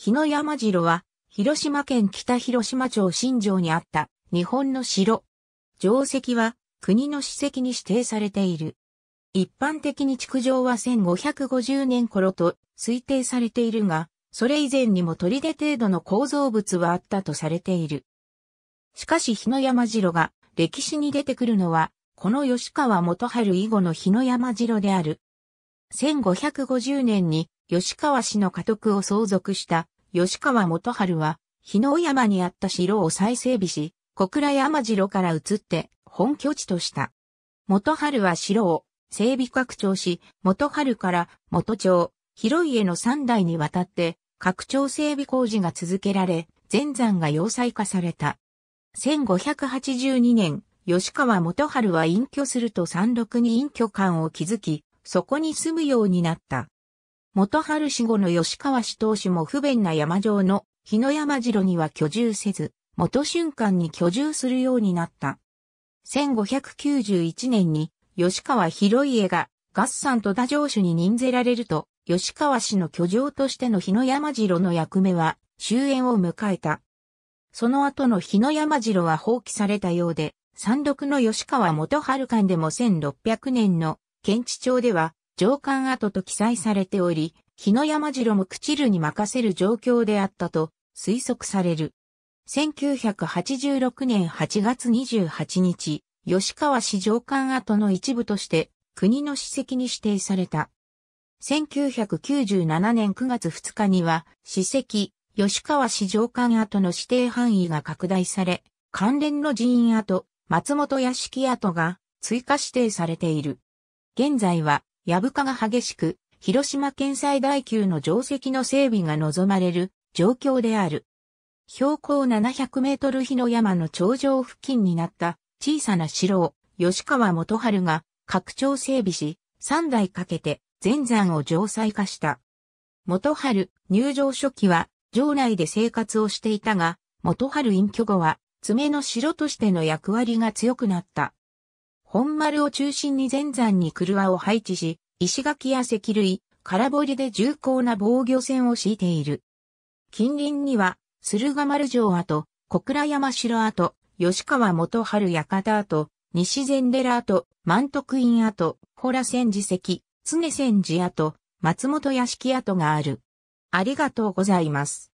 日野山城は、広島県北広島町新城にあった日本の城。城跡は国の史跡に指定されている。一般的に築城は1550年頃と推定されているが、それ以前にも砦程度の構造物はあったとされている。しかし日野山城が歴史に出てくるのは、この吉川元春以後の日野山城である。1550年に吉川氏の家督を相続した吉川元春は、日の山にあった城を再整備し、小倉山城から移って本拠地とした。元春は城を整備拡張し、元春から元町、広家の三代にわたって拡張整備工事が続けられ、全山が要塞化された。1582年、吉川元春は隠居すると山麓に隠居館を築き、そこに住むようになった。元春死後の吉川氏当主も不便な山上の日の山城には居住せず、元瞬間に居住するようになった。1591年に吉川広家が合算と打城主に任ぜられると、吉川氏の居城としての日の山城の役目は終焉を迎えた。その後の日の山城は放棄されたようで、山麓の吉川元春間でも1600年の県知町では上官跡と記載されており、日野山城も朽ちるに任せる状況であったと推測される。1986年8月28日、吉川市上官跡の一部として国の史跡に指定された。1997年9月2日には史跡、吉川市上官跡の指定範囲が拡大され、関連の寺院跡、松本屋敷跡が追加指定されている。現在は藪化が激しく、広島県最大級の定石の整備が望まれる状況である。標高700メートル日の山の頂上付近になった小さな城を吉川元春が拡張整備し、3代かけて全山を城塞化した。元春入城初期は城内で生活をしていたが、元春隠居後は爪の城としての役割が強くなった。本丸を中心に前山に車を配置し、石垣や石類、空堀で重厚な防御線を敷いている。近隣には、駿河丸城跡、小倉山城跡、吉川元春館跡、西禅寺跡、満徳院跡、ホ仙寺石、常仙寺跡、松本屋敷跡がある。ありがとうございます。